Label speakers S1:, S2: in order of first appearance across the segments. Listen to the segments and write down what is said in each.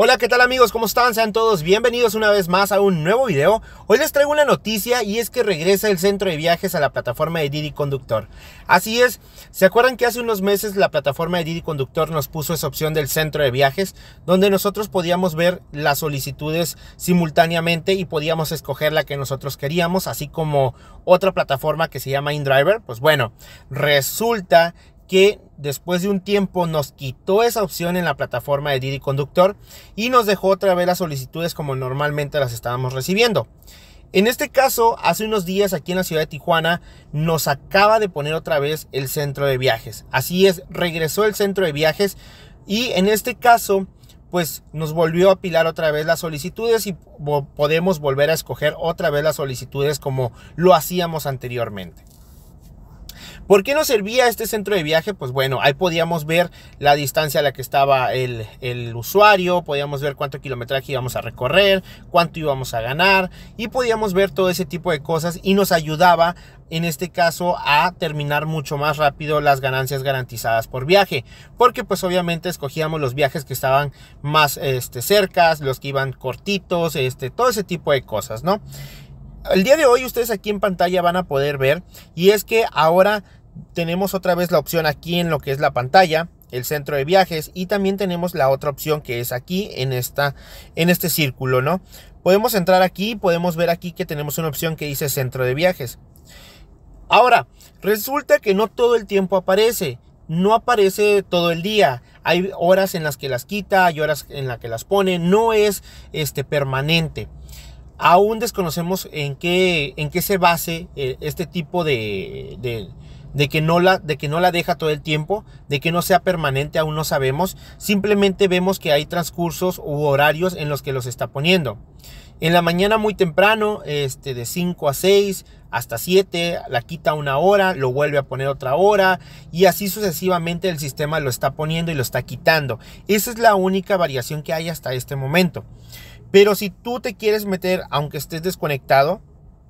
S1: Hola, ¿qué tal amigos? ¿Cómo están? Sean todos bienvenidos una vez más a un nuevo video. Hoy les traigo una noticia y es que regresa el centro de viajes a la plataforma de Didi Conductor. Así es, ¿se acuerdan que hace unos meses la plataforma de Didi Conductor nos puso esa opción del centro de viajes donde nosotros podíamos ver las solicitudes simultáneamente y podíamos escoger la que nosotros queríamos, así como otra plataforma que se llama InDriver? Pues bueno, resulta que después de un tiempo nos quitó esa opción en la plataforma de Didi Conductor y nos dejó otra vez las solicitudes como normalmente las estábamos recibiendo. En este caso, hace unos días aquí en la ciudad de Tijuana nos acaba de poner otra vez el centro de viajes. Así es, regresó el centro de viajes y en este caso pues nos volvió a apilar otra vez las solicitudes y podemos volver a escoger otra vez las solicitudes como lo hacíamos anteriormente. ¿Por qué nos servía este centro de viaje? Pues bueno, ahí podíamos ver la distancia a la que estaba el, usuario, podíamos ver cuánto kilometraje íbamos a recorrer, cuánto íbamos a ganar y podíamos ver todo ese tipo de cosas y nos ayudaba en este caso a terminar mucho más rápido las ganancias garantizadas por viaje porque pues obviamente escogíamos los viajes que estaban más este cercas los que iban cortitos este todo ese tipo de cosas no el día de hoy ustedes aquí en pantalla van a poder ver y es que ahora tenemos otra vez la opción aquí en lo que es la pantalla, el centro de viajes y también tenemos la otra opción que es aquí en esta en este círculo, ¿no? Podemos entrar aquí, podemos ver aquí que tenemos una opción que dice centro de viajes. Ahora, resulta que no todo el tiempo aparece, no aparece todo el día. Hay horas en las que las quita, hay horas en las que las pone, no es este permanente. Aún desconocemos en qué, en qué se base eh, este tipo de de que no la, de que no la deja todo el tiempo, de que no sea permanente, aún no sabemos. Simplemente vemos que hay transcursos u horarios en los que los está poniendo. En la mañana muy temprano, este, de 5 a 6 hasta 7, la quita una hora, lo vuelve a poner otra hora y así sucesivamente el sistema lo está poniendo y lo está quitando. Esa es la única variación que hay hasta este momento. Pero si tú te quieres meter aunque estés desconectado,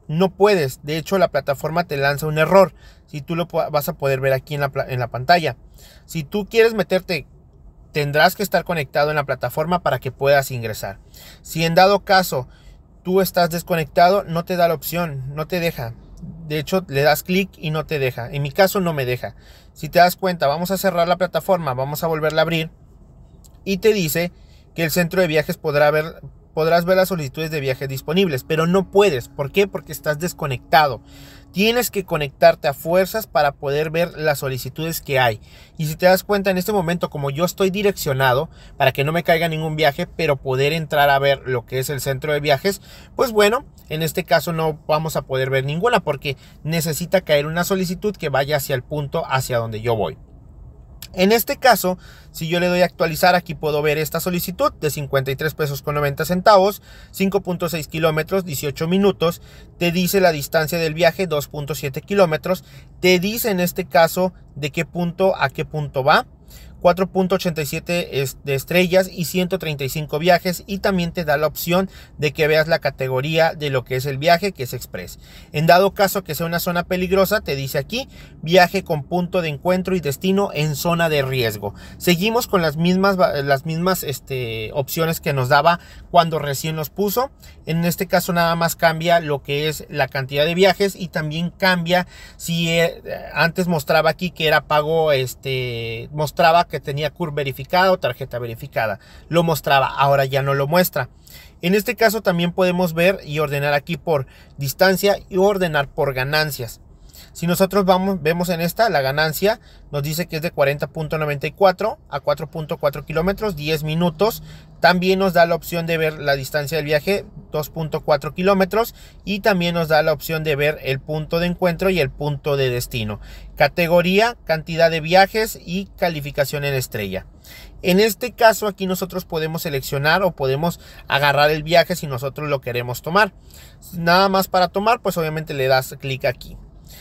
S1: no puedes. De hecho, la plataforma te lanza un error. Si tú lo vas a poder ver aquí en la, pantalla. Si tú quieres meterte tendrás que estar conectado en la plataforma para que puedas ingresar. Si en dado caso tú estás desconectado, no te da la opción, no te deja. De hecho, le das clic y no te deja. En mi caso no me deja. Si te das cuenta, vamos a cerrar la plataforma, vamos a volverla a abrir y te dice que el centro de viajes podrá ver, podrás ver las solicitudes de viaje disponibles, pero no puedes. ¿Por qué? Porque estás desconectado. Tienes que conectarte a fuerzas para poder ver las solicitudes que hay. Y si te das cuenta en este momento, como yo estoy direccionado para que no me caiga ningún viaje, pero poder entrar a ver lo que es el centro de viajes, pues bueno, en este caso no vamos a poder ver ninguna porque necesita caer una solicitud que vaya hacia el punto hacia donde yo voy. En este caso, si yo le doy a actualizar, aquí puedo ver esta solicitud de 53 pesos con 90 centavos, 5.6 kilómetros, 18 minutos. Te dice la distancia del viaje, 2.7 kilómetros. Te dice en este caso de qué punto a qué punto va. 4.87 de estrellas y 135 viajes y también te da la opción de que veas la categoría de lo que es el viaje que es express. En dado caso que sea una zona peligrosa, te dice aquí viaje con punto de encuentro y destino en zona de riesgo. Seguimos con las mismas, las mismas este, opciones que nos daba cuando recién los puso. En este caso nada más cambia lo que es la cantidad de viajes y también cambia si eh, antes mostraba aquí que era pago, este, mostraba que tenía CUR verificado o tarjeta verificada. Lo mostraba, ahora ya no lo muestra. En este caso también podemos ver y ordenar aquí por distancia y ordenar por ganancias. Si nosotros vamos, vemos en esta, la ganancia nos dice que es de 40.94 a 4.4 kilómetros, 10 minutos. También nos da la opción de ver la distancia del viaje, 2.4 kilómetros. Y también nos da la opción de ver el punto de encuentro y el punto de destino. Categoría, cantidad de viajes y calificación en estrella. En este caso aquí nosotros podemos seleccionar o podemos agarrar el viaje si nosotros lo queremos tomar. Nada más para tomar, pues obviamente le das clic aquí.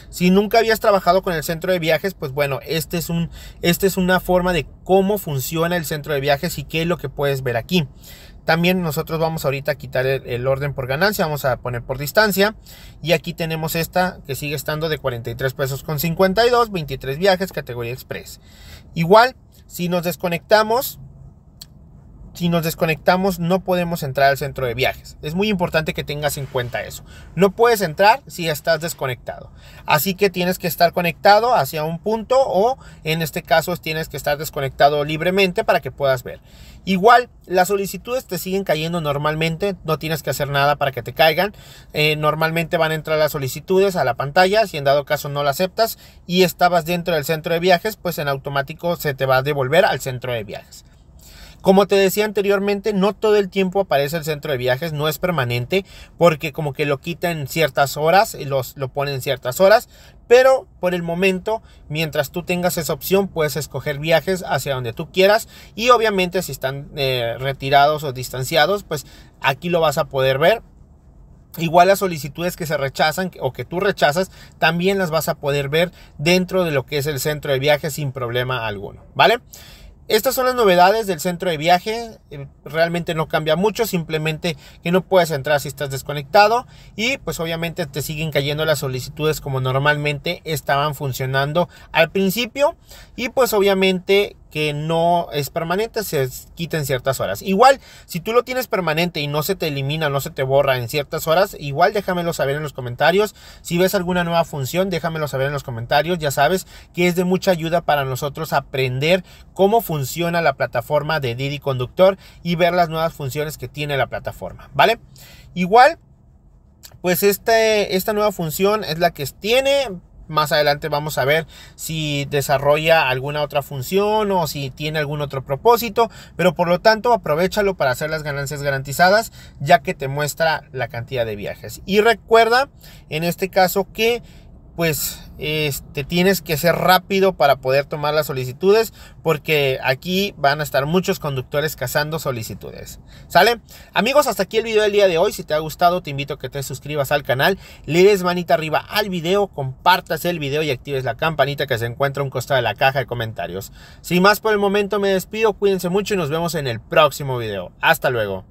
S1: Si nunca habías trabajado con el centro de viajes, pues bueno, este es un, esta es una forma de cómo funciona el centro de viajes y qué es lo que puedes ver aquí. También nosotros vamos ahorita a quitar el, el, orden por ganancia, vamos a poner por distancia. Y aquí tenemos esta que sigue estando de 43 pesos con 52, 23 viajes, categoría express. Igual, si nos desconectamos, si nos desconectamos, no podemos entrar al centro de viajes. Es muy importante que tengas en cuenta eso. No puedes entrar si estás desconectado. Así que tienes que estar conectado hacia un punto o en este caso tienes que estar desconectado libremente para que puedas ver. Igual, las solicitudes te siguen cayendo normalmente, no tienes que hacer nada para que te caigan. Eh, normalmente van a entrar las solicitudes a la pantalla, si en dado caso no las aceptas y estabas dentro del centro de viajes, pues en automático se te va a devolver al centro de viajes. Como te decía anteriormente, no todo el tiempo aparece el centro de viajes, no es permanente, porque como que lo quitan ciertas horas, los, lo ponen ciertas horas, pero por el momento, mientras tú tengas esa opción, puedes escoger viajes hacia donde tú quieras y obviamente si están eh, retirados o distanciados, pues aquí lo vas a poder ver. Igual las solicitudes que se rechazan o que tú rechazas, también las vas a poder ver dentro de lo que es el centro de viajes sin problema alguno, ¿vale? Estas son las novedades del centro de viaje. Eh, realmente no cambia mucho, simplemente que no puedes entrar si estás desconectado. Y pues obviamente te siguen cayendo las solicitudes como normalmente estaban funcionando al principio. Y pues obviamente que no es permanente se quita en ciertas horas. Igual, si tú lo tienes permanente y no se te elimina, no se te borra en ciertas horas, igual déjamelo saber en los comentarios. Si ves alguna nueva función, déjamelo saber en los comentarios. Ya sabes que es de mucha ayuda para nosotros aprender cómo funciona la plataforma de Didi Conductor y ver las nuevas funciones que tiene la plataforma, ¿vale? Igual, pues este, esta nueva función es la que tiene más adelante vamos a ver si desarrolla alguna otra función o si tiene algún otro propósito, pero por lo tanto aprovechalo para hacer las ganancias garantizadas ya que te muestra la cantidad de viajes. Y recuerda en este caso que pues este, tienes que ser rápido para poder tomar las solicitudes porque aquí van a estar muchos conductores cazando solicitudes. ¿Sale? Amigos, hasta aquí el video del día de hoy. Si te ha gustado, te invito a que te suscribas al canal, le des manita arriba al video, compartas el video y actives la campanita que se encuentra a un costado de la caja de comentarios. Sin más por el momento me despido, cuídense mucho y nos vemos en el próximo video. Hasta luego.